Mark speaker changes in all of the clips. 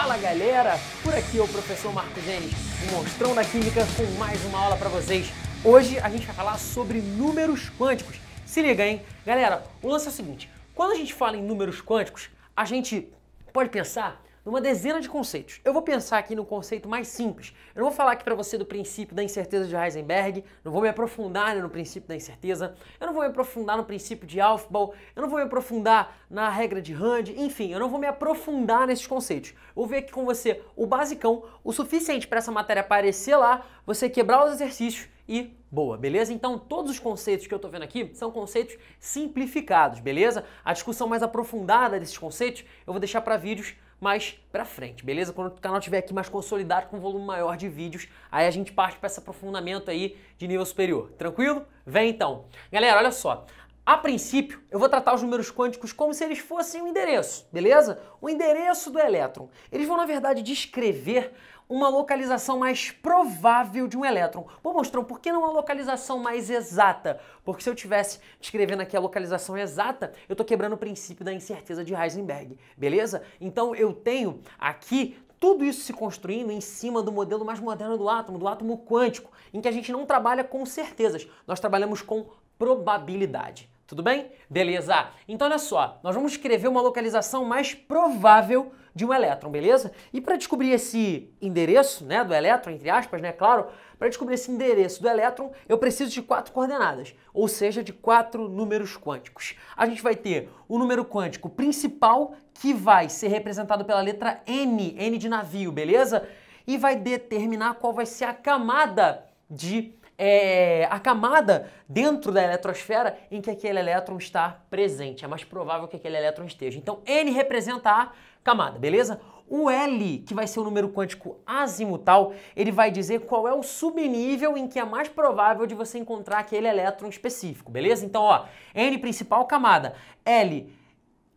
Speaker 1: Fala galera, por aqui é o professor Marcos Genes, o monstrão da química com mais uma aula para vocês. Hoje a gente vai falar sobre números quânticos. Se liga, hein? Galera, o lance é o seguinte, quando a gente fala em números quânticos, a gente pode pensar numa dezena de conceitos. Eu vou pensar aqui no conceito mais simples. Eu não vou falar aqui para você do princípio da incerteza de Heisenberg, não vou me aprofundar no princípio da incerteza, eu não vou me aprofundar no princípio de Aufbau. eu não vou me aprofundar na regra de Rand, enfim, eu não vou me aprofundar nesses conceitos. Vou ver aqui com você o basicão, o suficiente para essa matéria aparecer lá, você quebrar os exercícios e boa, beleza? Então todos os conceitos que eu estou vendo aqui são conceitos simplificados, beleza? A discussão mais aprofundada desses conceitos eu vou deixar para vídeos mais para frente, beleza? Quando o canal estiver aqui mais consolidado, com um volume maior de vídeos, aí a gente parte para esse aprofundamento aí de nível superior. Tranquilo? Vem então. Galera, olha só. A princípio, eu vou tratar os números quânticos como se eles fossem um endereço, beleza? O endereço do elétron. Eles vão, na verdade, descrever uma localização mais provável de um elétron. Vou mostrar por que não uma localização mais exata? Porque se eu tivesse descrevendo aqui a localização exata, eu estou quebrando o princípio da incerteza de Heisenberg, beleza? Então eu tenho aqui tudo isso se construindo em cima do modelo mais moderno do átomo, do átomo quântico, em que a gente não trabalha com certezas, nós trabalhamos com probabilidade. Tudo bem? Beleza. Então olha só, nós vamos escrever uma localização mais provável de um elétron, beleza? E para descobrir esse endereço, né, do elétron, entre aspas, né, claro, para descobrir esse endereço do elétron, eu preciso de quatro coordenadas, ou seja, de quatro números quânticos. A gente vai ter o número quântico principal, que vai ser representado pela letra N, N de navio, beleza? E vai determinar qual vai ser a camada de é, a camada dentro da eletrosfera em que aquele elétron está presente. É mais provável que aquele elétron esteja. Então, N representa a camada, beleza? O L, que vai ser o número quântico azimutal, ele vai dizer qual é o subnível em que é mais provável de você encontrar aquele elétron específico, beleza? Então, ó, N principal camada, L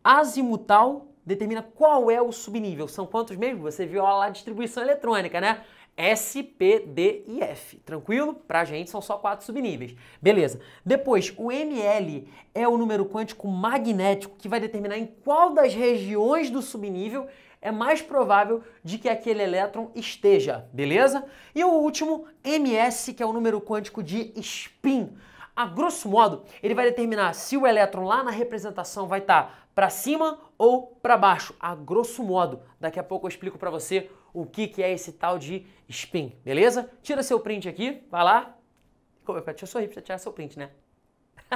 Speaker 1: azimutal determina qual é o subnível. São quantos mesmo? Você viu lá a distribuição eletrônica, né? S, P, D e F. Tranquilo? a gente são só quatro subníveis. Beleza. Depois, o ML é o número quântico magnético que vai determinar em qual das regiões do subnível é mais provável de que aquele elétron esteja, beleza? E o último, MS, que é o número quântico de spin. A grosso modo, ele vai determinar se o elétron lá na representação vai estar tá para cima ou para baixo. A grosso modo, daqui a pouco eu explico para você o que, que é esse tal de spin, beleza? Tira seu print aqui, vai lá. Deixa é eu sorrir pra você tirar seu print, né?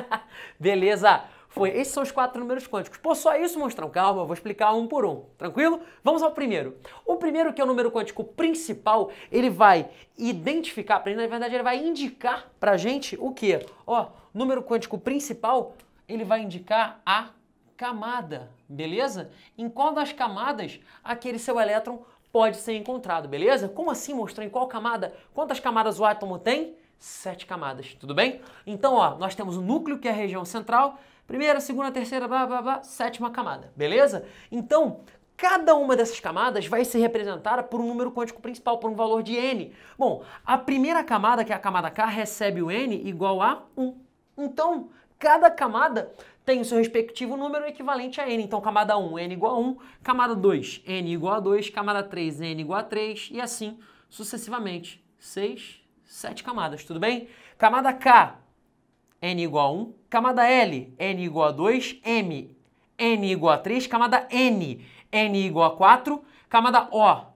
Speaker 1: beleza! Foi, esses são os quatro números quânticos. Pô, só isso, monstrão? Calma, eu vou explicar um por um, tranquilo? Vamos ao primeiro. O primeiro, que é o número quântico principal, ele vai identificar, na verdade, ele vai indicar pra gente o quê? Ó, número quântico principal, ele vai indicar a camada, beleza? Em qual das camadas aquele seu elétron pode ser encontrado, beleza? Como assim mostrar em qual camada? Quantas camadas o átomo tem? Sete camadas, tudo bem? Então, ó, nós temos o núcleo, que é a região central, primeira, segunda, terceira, blá, blá, blá, sétima camada, beleza? Então, cada uma dessas camadas vai ser representada por um número quântico principal, por um valor de n. Bom, a primeira camada, que é a camada K, recebe o n igual a 1. Então, cada camada tem o seu respectivo número equivalente a n. Então, camada 1, n igual a 1, camada 2, n igual a 2, camada 3, n igual a 3 e assim sucessivamente. 6, 7 camadas, tudo bem? Camada K, n igual a 1, camada L, n igual a 2, m, n igual a 3, camada n, n igual a 4, camada O,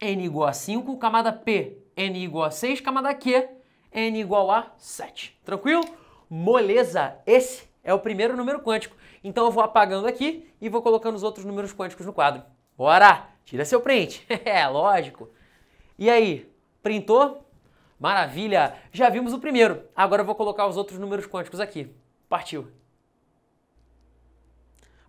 Speaker 1: n igual a 5, camada P, n igual a 6, camada Q, n igual a 7. Tranquilo? Moleza! Esse é o primeiro número quântico. Então eu vou apagando aqui e vou colocando os outros números quânticos no quadro. Bora! Tira seu print. é, lógico. E aí, printou? Maravilha! Já vimos o primeiro. Agora eu vou colocar os outros números quânticos aqui. Partiu.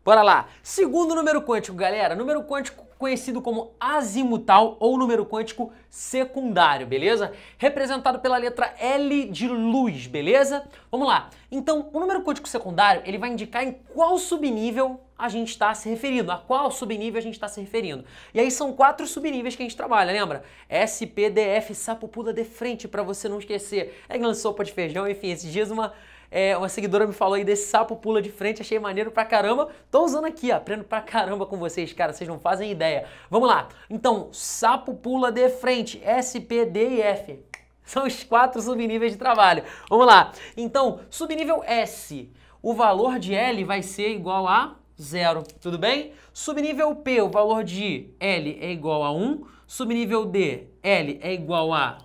Speaker 1: Bora lá. Segundo número quântico, galera. Número quântico conhecido como azimutal ou número quântico secundário, beleza? Representado pela letra L de luz, beleza? Vamos lá. Então, o número quântico secundário, ele vai indicar em qual subnível a gente está se referindo, a qual subnível a gente está se referindo. E aí são quatro subníveis que a gente trabalha, lembra? SPDF, sapo pula de frente, para você não esquecer. É sopa de feijão, enfim, esses dias uma é, uma seguidora me falou aí desse sapo pula de frente, achei maneiro pra caramba. Tô usando aqui, ó, aprendo pra caramba com vocês, cara, vocês não fazem ideia. Vamos lá. Então, sapo pula de frente, S, P, D e F. São os quatro subníveis de trabalho. Vamos lá. Então, subnível S, o valor de L vai ser igual a zero, tudo bem? Subnível P, o valor de L é igual a 1, subnível D, L é igual a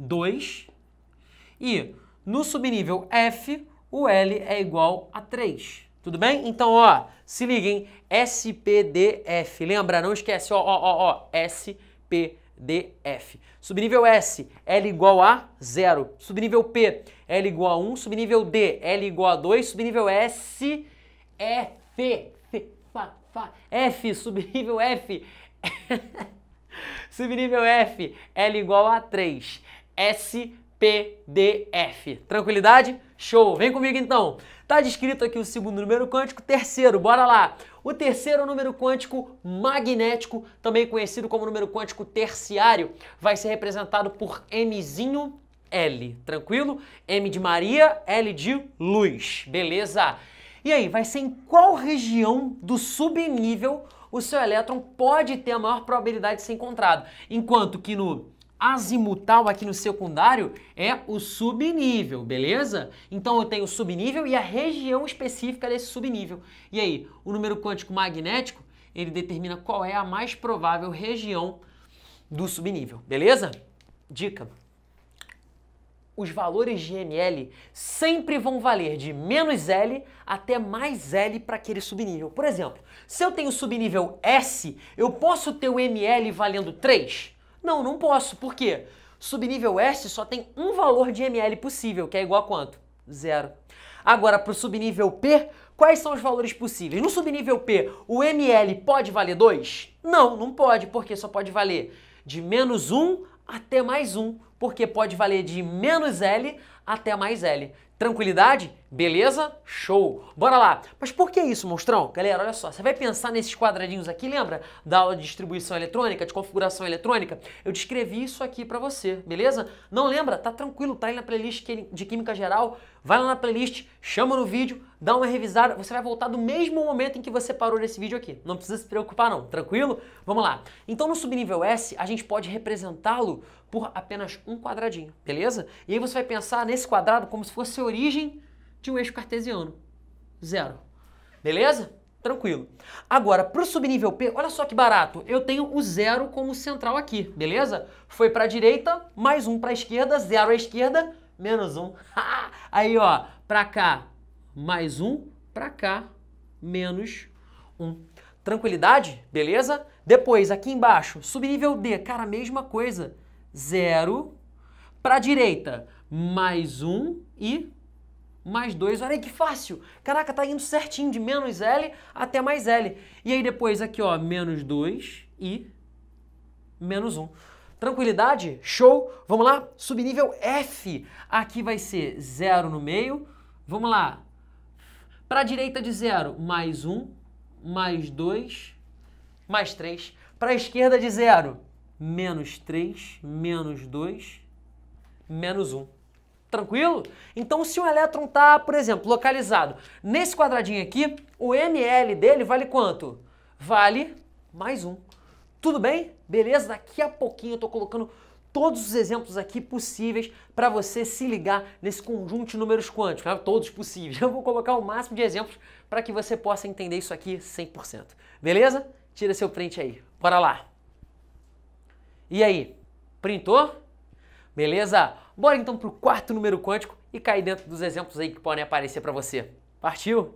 Speaker 1: 2 e no subnível F, o L é igual a 3. Tudo bem? Então, ó, se liguem, SPDF. Lembra, não esquece, ó, ó, ó, ó, SPDF. Subnível S, L igual a 0. Subnível P, L igual a 1. Subnível D, L igual a 2. Subnível S, F. F, fa, F subnível F. subnível F, L igual a 3. S, PDF. Tranquilidade? Show! Vem comigo então! Tá descrito aqui o segundo número quântico, terceiro, bora lá! O terceiro número quântico magnético, também conhecido como número quântico terciário, vai ser representado por Mzinho L, tranquilo? M de Maria, L de luz, beleza? E aí, vai ser em qual região do subnível o seu elétron pode ter a maior probabilidade de ser encontrado? Enquanto que no azimutal aqui no secundário é o subnível, beleza? Então eu tenho o subnível e a região específica desse subnível. E aí, o número quântico magnético, ele determina qual é a mais provável região do subnível, beleza? Dica. Os valores de ML sempre vão valer de menos L até mais L para aquele subnível. Por exemplo, se eu tenho subnível S, eu posso ter o ML valendo 3? Não, não posso. Por quê? Subnível S só tem um valor de ml possível, que é igual a quanto? Zero. Agora, para o subnível P, quais são os valores possíveis? No subnível P, o ml pode valer 2? Não, não pode, porque só pode valer de menos 1 um até mais 1, um, porque pode valer de menos L até mais L. Tranquilidade? Beleza? Show! Bora lá! Mas por que isso, monstrão? Galera, olha só, você vai pensar nesses quadradinhos aqui, lembra? Da aula de distribuição eletrônica, de configuração eletrônica? Eu descrevi isso aqui para você, beleza? Não lembra? Tá tranquilo, tá aí na playlist de Química Geral. Vai lá na playlist, chama no vídeo, dá uma revisada, você vai voltar do mesmo momento em que você parou nesse vídeo aqui. Não precisa se preocupar não, tranquilo? Vamos lá. Então no subnível S, a gente pode representá-lo por apenas um quadradinho, beleza? E aí você vai pensar nesse quadrado como se fosse a origem de um eixo cartesiano. Zero. Beleza? Tranquilo. Agora, para o subnível P, olha só que barato. Eu tenho o zero como central aqui, beleza? Foi para a direita, mais um para a esquerda, zero à esquerda, menos um. Aí, ó, para cá, mais um, para cá, menos um. Tranquilidade? Beleza? Depois, aqui embaixo, subnível D, cara, mesma coisa. Zero, para a direita, mais um e mais 2, olha aí que fácil. Caraca, tá indo certinho de menos L até mais L. E aí depois aqui, ó, menos 2 e menos 1. Tranquilidade? Show? Vamos lá? Subnível F. Aqui vai ser 0 no meio. Vamos lá. Para a direita de 0, mais 1, mais 2, mais 3. Para a esquerda de 0, menos 3, menos 2, menos 1. Um. Tranquilo? Então, se o elétron está, por exemplo, localizado nesse quadradinho aqui, o ml dele vale quanto? Vale mais um. Tudo bem? Beleza? Daqui a pouquinho eu estou colocando todos os exemplos aqui possíveis para você se ligar nesse conjunto de números quânticos, né? todos possíveis. Eu vou colocar o máximo de exemplos para que você possa entender isso aqui 100%. Beleza? Tira seu print aí. Bora lá. E aí? Printou? Beleza? Bora então para o quarto número quântico e cair dentro dos exemplos aí que podem aparecer para você. Partiu?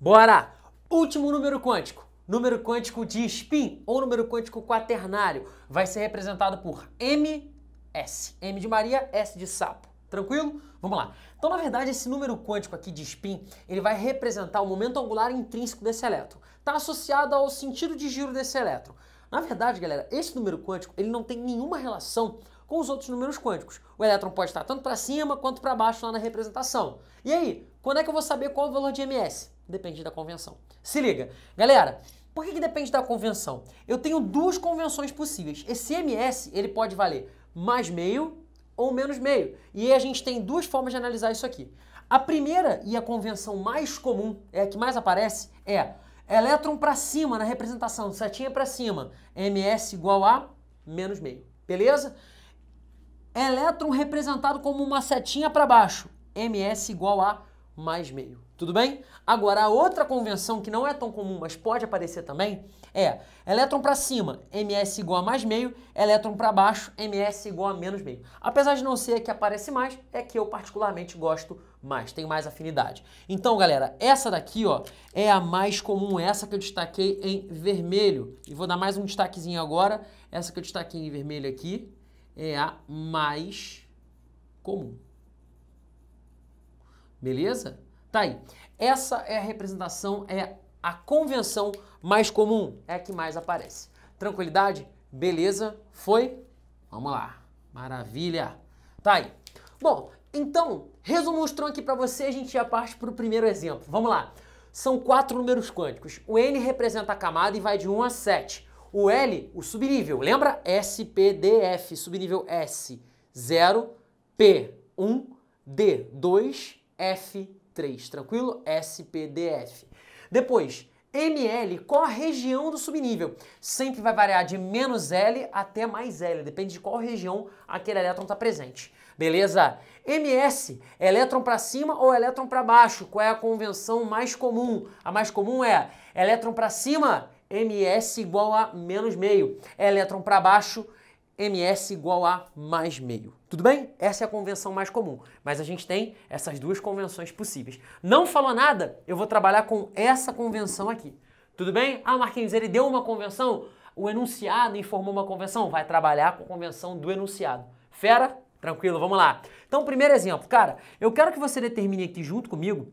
Speaker 1: Bora! Último número quântico. Número quântico de spin ou número quântico quaternário vai ser representado por MS. M de Maria, S de sapo. Tranquilo? Vamos lá. Então, na verdade, esse número quântico aqui de spin, ele vai representar o momento angular intrínseco desse elétron. Está associado ao sentido de giro desse elétron. Na verdade, galera, esse número quântico, ele não tem nenhuma relação com os outros números quânticos. O elétron pode estar tanto para cima quanto para baixo lá na representação. E aí, quando é que eu vou saber qual é o valor de ms? Depende da convenção. Se liga. Galera, por que, que depende da convenção? Eu tenho duas convenções possíveis. Esse ms ele pode valer mais meio ou menos meio. E aí a gente tem duas formas de analisar isso aqui. A primeira e a convenção mais comum, é a que mais aparece, é elétron para cima na representação, setinha para cima, ms igual a menos meio. Beleza? elétron representado como uma setinha para baixo, ms igual a mais meio. Tudo bem? Agora, a outra convenção que não é tão comum, mas pode aparecer também, é elétron para cima, ms igual a mais meio, elétron para baixo, ms igual a menos meio. Apesar de não ser a que aparece mais, é que eu particularmente gosto mais, tenho mais afinidade. Então, galera, essa daqui ó, é a mais comum, essa que eu destaquei em vermelho. E vou dar mais um destaquezinho agora, essa que eu destaquei em vermelho aqui, é a mais comum. Beleza? Tá aí. Essa é a representação, é a convenção mais comum, é a que mais aparece. Tranquilidade? Beleza? Foi? Vamos lá. Maravilha. Tá aí. Bom, então, resumistrão aqui para você, a gente já parte para o primeiro exemplo. Vamos lá. São quatro números quânticos. O N representa a camada e vai de 1 a 7. O L, o subnível, lembra? SPDF, subnível S. 0, P, 1, D, 2, F, 3. Tranquilo? SPDF. Depois, ML, qual a região do subnível? Sempre vai variar de menos L até mais L, depende de qual região aquele elétron está presente. Beleza? MS, elétron para cima ou elétron para baixo? Qual é a convenção mais comum? A mais comum é elétron para cima, ms igual a menos meio, é elétron para baixo, ms igual a mais meio. Tudo bem? Essa é a convenção mais comum, mas a gente tem essas duas convenções possíveis. Não falou nada, eu vou trabalhar com essa convenção aqui. Tudo bem? Ah, Marquinhos, ele deu uma convenção, o enunciado informou uma convenção, vai trabalhar com a convenção do enunciado. Fera? Tranquilo, vamos lá. Então, primeiro exemplo, cara, eu quero que você determine aqui junto comigo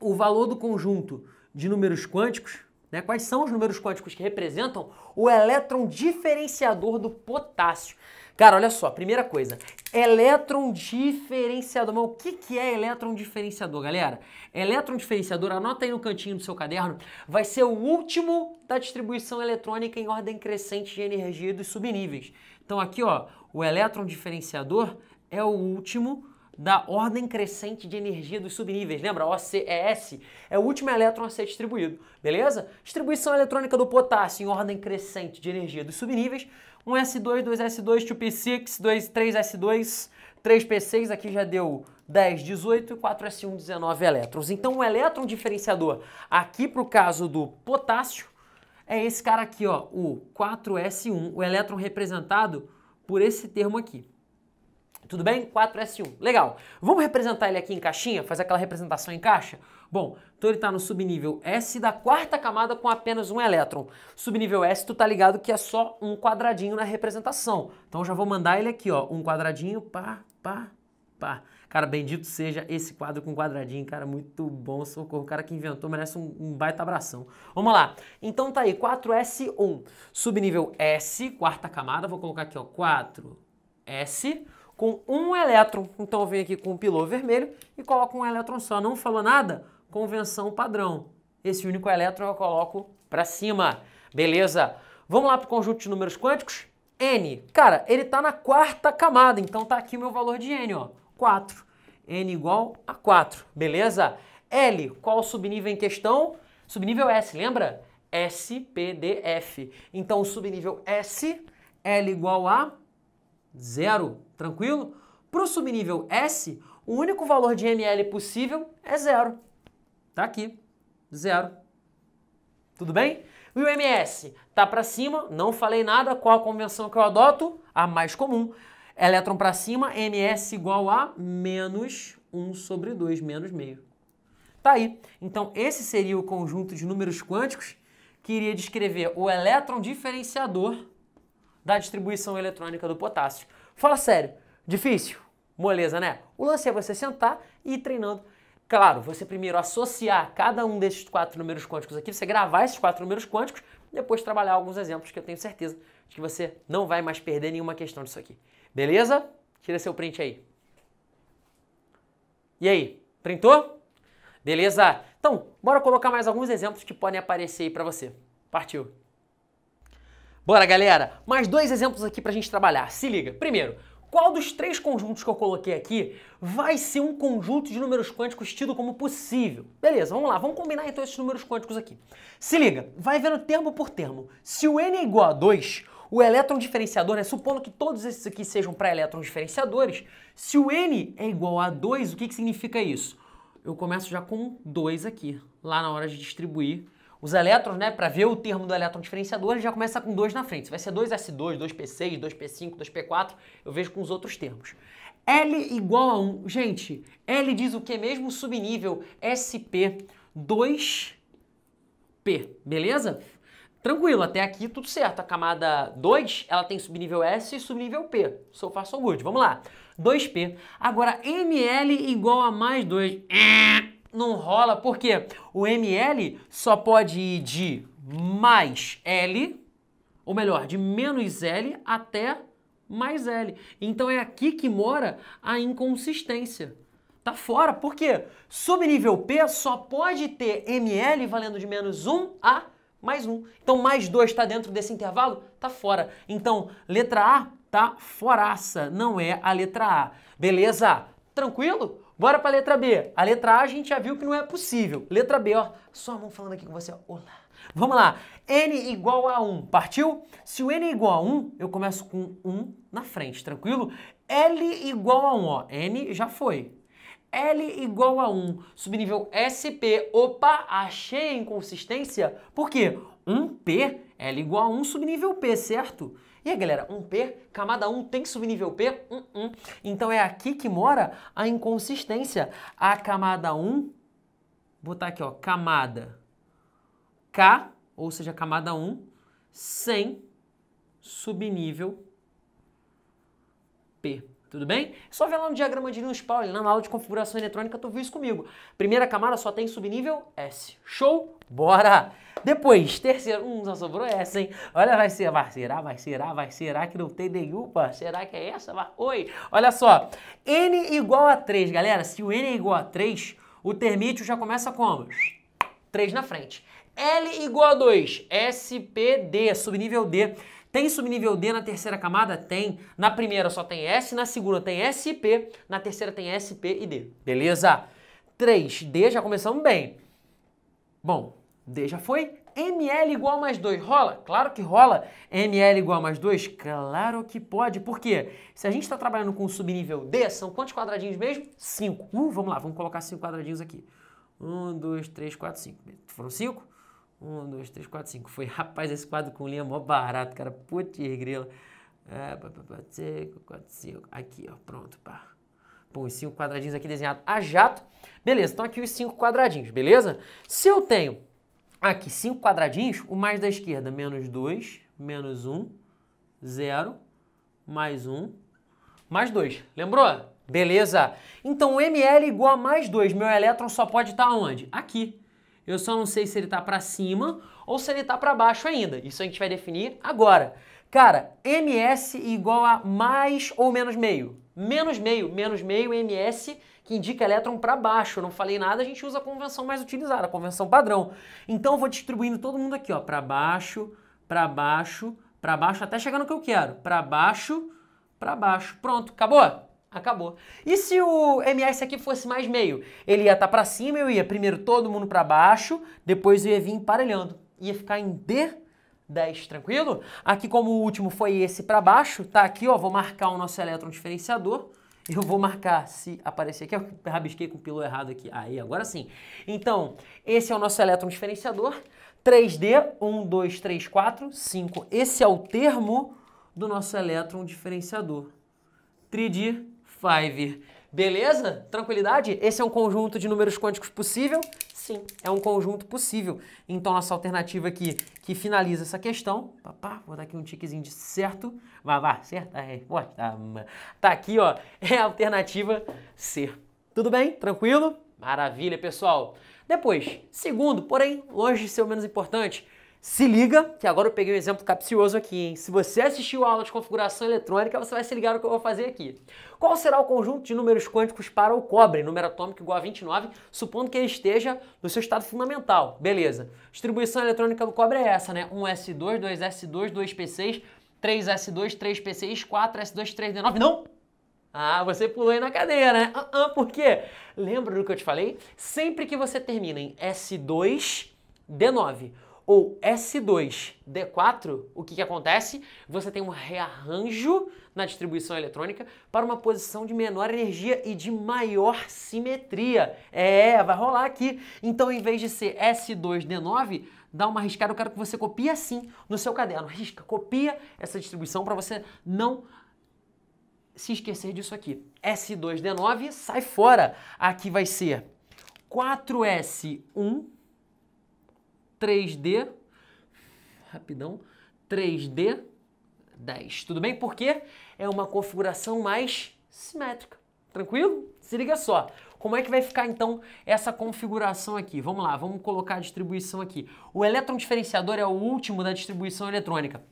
Speaker 1: o valor do conjunto de números quânticos né? Quais são os números quânticos que representam o elétron diferenciador do potássio? Cara, olha só, primeira coisa, elétron diferenciador. Mas o que, que é elétron diferenciador, galera? Elétron diferenciador, anota aí no cantinho do seu caderno, vai ser o último da distribuição eletrônica em ordem crescente de energia dos subníveis. Então aqui, ó, o elétron diferenciador é o último da ordem crescente de energia dos subníveis. Lembra? OCES é o último elétron a ser distribuído, beleza? Distribuição eletrônica do potássio em ordem crescente de energia dos subníveis. 1S2, 2S2, 2P6, 2, 3S2, 3P6, aqui já deu 10, 18 e 4S1, 19 elétrons. Então o elétron diferenciador aqui para o caso do potássio é esse cara aqui, ó, o 4S1, o elétron representado por esse termo aqui. Tudo bem? 4S1. Legal. Vamos representar ele aqui em caixinha? Fazer aquela representação em caixa? Bom, então ele está no subnível S da quarta camada com apenas um elétron. Subnível S, tu tá ligado que é só um quadradinho na representação. Então já vou mandar ele aqui, ó. Um quadradinho, pá, pá, pá. Cara, bendito seja esse quadro com quadradinho, cara, muito bom, socorro. O cara que inventou merece um, um baita abração. Vamos lá. Então tá aí, 4S1. Subnível S, quarta camada, vou colocar aqui, ó, 4S com um elétron. Então eu venho aqui com o um pilô vermelho e coloco um elétron só. Não falou nada? Convenção padrão. Esse único elétron eu coloco para cima. Beleza? Vamos lá para o conjunto de números quânticos? N. Cara, ele está na quarta camada, então tá aqui o meu valor de N, ó. 4. N igual a 4, beleza? L, qual o subnível em questão? Subnível S, lembra? S, P, D, F. Então, subnível S, L igual a zero, tranquilo? Para o subnível S, o único valor de ml possível é zero. Tá aqui, zero. Tudo bem? E o ms tá para cima, não falei nada, qual a convenção que eu adoto? A mais comum. Elétron para cima, ms igual a menos 1 sobre 2, menos meio. Tá aí. Então esse seria o conjunto de números quânticos que iria descrever o elétron diferenciador da distribuição eletrônica do potássio. Fala sério, difícil? Moleza, né? O lance é você sentar e ir treinando. Claro, você primeiro associar cada um desses quatro números quânticos aqui, você gravar esses quatro números quânticos, depois trabalhar alguns exemplos que eu tenho certeza de que você não vai mais perder nenhuma questão disso aqui. Beleza? Tira seu print aí. E aí, printou? Beleza? Então, bora colocar mais alguns exemplos que podem aparecer aí para você. Partiu! Bora, galera! Mais dois exemplos aqui para a gente trabalhar. Se liga. Primeiro, qual dos três conjuntos que eu coloquei aqui vai ser um conjunto de números quânticos tido como possível? Beleza, vamos lá. Vamos combinar então esses números quânticos aqui. Se liga. Vai vendo termo por termo. Se o n é igual a 2, o elétron diferenciador, né, supondo que todos esses aqui sejam para elétrons diferenciadores, se o n é igual a 2, o que, que significa isso? Eu começo já com 2 aqui, lá na hora de distribuir os elétrons, né, para ver o termo do elétron diferenciador, ele já começa com 2 na frente. Se vai ser 2s2, 2p6, 2p5, 2p4, eu vejo com os outros termos. L igual a 1. Gente, L diz o que mesmo? Subnível SP2P, beleza? Tranquilo, até aqui tudo certo. A camada 2, ela tem subnível S e subnível P. So far, so good. Vamos lá. 2P. Agora, ML igual a mais 2 não rola, porque o ML só pode ir de mais L, ou melhor, de menos L até mais L. Então é aqui que mora a inconsistência. Tá fora, porque Subnível P só pode ter ML valendo de menos 1 a mais 1. Então mais 2 está dentro desse intervalo? Tá fora. Então letra A tá foraça, não é a letra A. Beleza? Tranquilo? Bora para a letra B. A letra A a gente já viu que não é possível. Letra B, ó, só a mão falando aqui com você, ó. olá. Vamos lá, n igual a 1, partiu? Se o n é igual a 1, eu começo com 1 na frente, tranquilo? L igual a 1, ó, n já foi. L igual a 1, subnível SP, opa, achei a inconsistência, por quê? 1P, L igual a 1, subnível P, certo? E aí, galera, um P, camada 1 tem subnível P? Hum, hum. Então é aqui que mora a inconsistência. A camada 1, botar aqui, ó, camada K, ou seja, camada 1, sem subnível P. Tudo bem? Só vê lá no diagrama de Linus Pauli, na aula de configuração eletrônica, tu viu isso comigo. Primeira camada só tem subnível S. Show? Bora! Depois, terceiro, um só sobrou essa, hein? Olha, vai ser, vai, será, vai, será, vai, será que não tem nenhuma? Será que é essa? Vai, oi! Olha só, n igual a 3, galera. Se o n é igual a 3, o termítio já começa como? 3 na frente. L igual a 2, SPD, subnível D. Tem subnível D na terceira camada? Tem. Na primeira só tem S, na segunda tem SP, na terceira tem P e D. Beleza? 3D já começamos bem. Bom, D já foi. ML igual mais 2 rola? Claro que rola. ML igual mais 2? Claro que pode. Por quê? Se a gente está trabalhando com o subnível D, são quantos quadradinhos mesmo? 5. Uh, vamos lá, vamos colocar 5 quadradinhos aqui. 1, 2, 3, 4, 5. Foram 5? 1, 2, 3, 4, 5. Foi, rapaz, esse quadro com linha mó barato, cara. Putz, grila. É, 5, 4, 5. Aqui, ó, pronto, pá. Pô, os cinco quadradinhos aqui desenhados a jato. Beleza, então aqui os 5 quadradinhos, beleza? Se eu tenho Aqui, 5 quadradinhos, o mais da esquerda, menos 2, menos 1, 0, mais 1, mais 2. Lembrou? Beleza? Então, o ml é igual a mais 2. Meu elétron só pode estar tá onde? Aqui. Eu só não sei se ele está para cima ou se ele está para baixo ainda. Isso a gente vai definir agora. Cara, ms igual a mais ou menos meio. Menos meio, menos meio, ms, que indica elétron para baixo. Eu não falei nada, a gente usa a convenção mais utilizada, a convenção padrão. Então eu vou distribuindo todo mundo aqui, ó, para baixo, para baixo, para baixo, até chegar no que eu quero. Para baixo, para baixo. Pronto, acabou? Acabou. E se o MS aqui fosse mais meio? Ele ia estar tá para cima, eu ia primeiro todo mundo para baixo, depois eu ia vir emparelhando. Ia ficar em D 10, tranquilo? Aqui como o último foi esse para baixo, tá aqui, ó, vou marcar o nosso elétron diferenciador. Eu vou marcar se aparecer aqui, eu rabisquei com o pilo errado aqui. Aí, agora sim. Então, esse é o nosso elétron diferenciador. 3D, 1, 2, 3, 4, 5. Esse é o termo do nosso elétron diferenciador. 3D, 5. Beleza? Tranquilidade? Esse é um conjunto de números quânticos possível. Sim, é um conjunto possível. Então, nossa alternativa aqui que finaliza essa questão. Papá, vou dar aqui um tiquezinho de certo. Vá, vá, certa resposta. Tá aqui, ó. É a alternativa C. Tudo bem? Tranquilo? Maravilha, pessoal. Depois, segundo, porém, longe de ser o menos importante, se liga, que agora eu peguei um exemplo capcioso aqui, hein? Se você assistiu a aula de configuração eletrônica, você vai se ligar no que eu vou fazer aqui. Qual será o conjunto de números quânticos para o cobre, número atômico igual a 29, supondo que ele esteja no seu estado fundamental? Beleza. Distribuição eletrônica do cobre é essa, né? 1s2, 2s2, 2p6, 3s2, 3p6, 4s2, 3d9. Não! Ah, você pulou aí na cadeia, né? Uh -uh, por quê? Lembra do que eu te falei? Sempre que você termina em S2, D9 ou S2, D4, o que, que acontece? Você tem um rearranjo na distribuição eletrônica para uma posição de menor energia e de maior simetria. É, vai rolar aqui. Então, em vez de ser S2D9, dá uma riscada, eu quero que você copie assim no seu caderno. Risca, copia essa distribuição para você não se esquecer disso aqui. S2D9, sai fora. Aqui vai ser 4S1 3D, rapidão, 3D 10. Tudo bem? Porque é uma configuração mais simétrica. Tranquilo? Se liga só. Como é que vai ficar então essa configuração aqui? Vamos lá, vamos colocar a distribuição aqui. O elétron diferenciador é o último da distribuição eletrônica.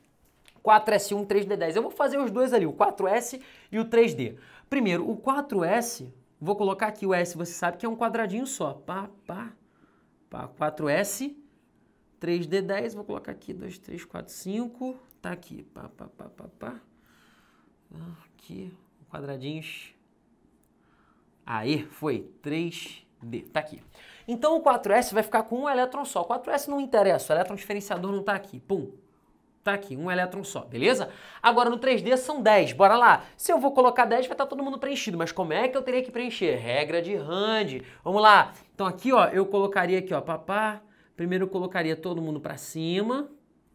Speaker 1: 4S1, 3D10. Eu vou fazer os dois ali, o 4S e o 3D. Primeiro, o 4S, vou colocar aqui o S, você sabe que é um quadradinho só. Pá, pá, pá. 4S, 3D10, vou colocar aqui 2, 3, 4, 5. Tá aqui. Pá, pá, pá, pá, pá. Aqui, quadradinhos. Aí, foi. 3D. Tá aqui. Então o 4S vai ficar com um elétron só. O 4S não interessa, o elétron diferenciador não tá aqui. Pum. Tá aqui, um elétron só, beleza? Agora no 3D são 10, bora lá. Se eu vou colocar 10, vai estar tá todo mundo preenchido, mas como é que eu teria que preencher? Regra de Rand. Vamos lá. Então aqui, ó, eu colocaria aqui, ó, papá, Primeiro eu colocaria todo mundo para cima.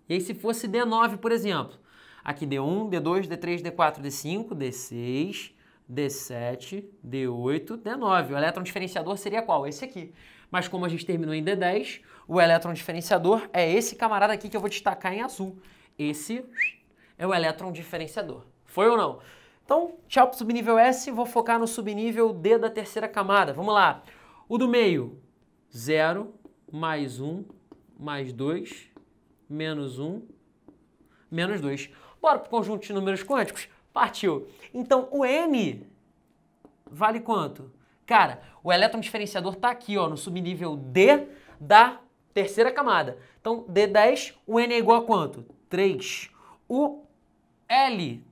Speaker 1: E aí se fosse D9, por exemplo, aqui D1, D2, D3, D4, D5, D6, D7, D8, D9. O elétron diferenciador seria qual? Esse aqui. Mas como a gente terminou em D10, o elétron diferenciador é esse camarada aqui que eu vou destacar em azul. Esse é o elétron diferenciador. Foi ou não? Então, tchau para o subnível S, vou focar no subnível D da terceira camada. Vamos lá. O do meio, 0, mais 1, mais 2, menos 1, menos 2. Bora para o conjunto de números quânticos? Partiu. Então, o N vale quanto? Cara, o elétron diferenciador está aqui, ó, no subnível D da terceira camada. Então, D10, o N é igual a quanto? 3. O L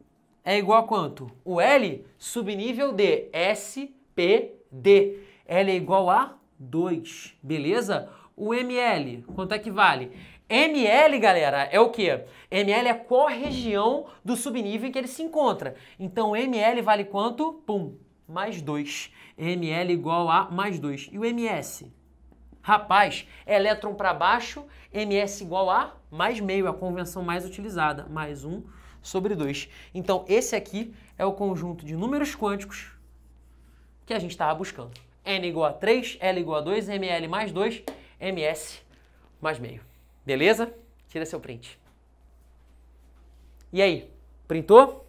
Speaker 1: é igual a quanto? O L, subnível D, S, P, D. L é igual a 2, beleza? beleza? o ml, quanto é que vale? ML, galera, é o quê? ML é qual região do subnível em que ele se encontra. Então, ML vale quanto? Pum, mais 2. ML igual a mais 2. E o MS? Rapaz, é elétron para baixo, MS igual a mais meio, a convenção mais utilizada, mais 1 sobre 2. Então, esse aqui é o conjunto de números quânticos que a gente estava buscando. N igual a 3, L igual a 2, ML mais 2 ms mais meio. Beleza? Tira seu print. E aí, printou?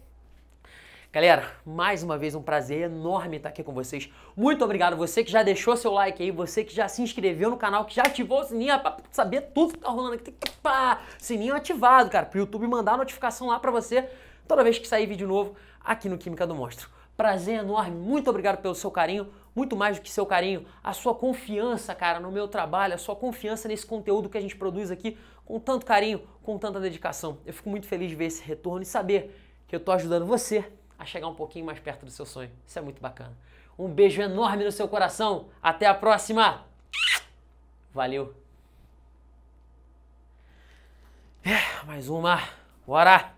Speaker 1: Galera, mais uma vez um prazer enorme estar aqui com vocês. Muito obrigado você que já deixou seu like aí, você que já se inscreveu no canal, que já ativou o sininho para saber tudo que tá rolando aqui. Pá, sininho ativado, cara, para o YouTube mandar a notificação lá para você toda vez que sair vídeo novo aqui no Química do Monstro. Prazer enorme, muito obrigado pelo seu carinho muito mais do que seu carinho, a sua confiança, cara, no meu trabalho, a sua confiança nesse conteúdo que a gente produz aqui com tanto carinho, com tanta dedicação. Eu fico muito feliz de ver esse retorno e saber que eu estou ajudando você a chegar um pouquinho mais perto do seu sonho. Isso é muito bacana. Um beijo enorme no seu coração. Até a próxima. Valeu. É, mais uma. Bora!